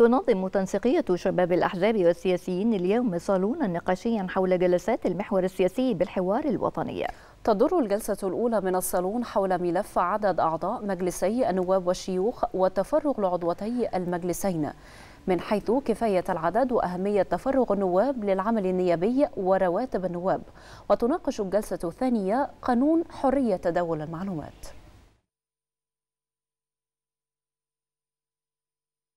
تنظم تنسيقية شباب الأحزاب والسياسيين اليوم صالونا نقاشيا حول جلسات المحور السياسي بالحوار الوطني تدور الجلسة الأولى من الصالون حول ملف عدد أعضاء مجلسي النواب والشيوخ والتفرغ لعضوتي المجلسين من حيث كفاية العدد وأهمية تفرغ النواب للعمل النيابي ورواتب النواب وتناقش الجلسة الثانية قانون حرية تداول المعلومات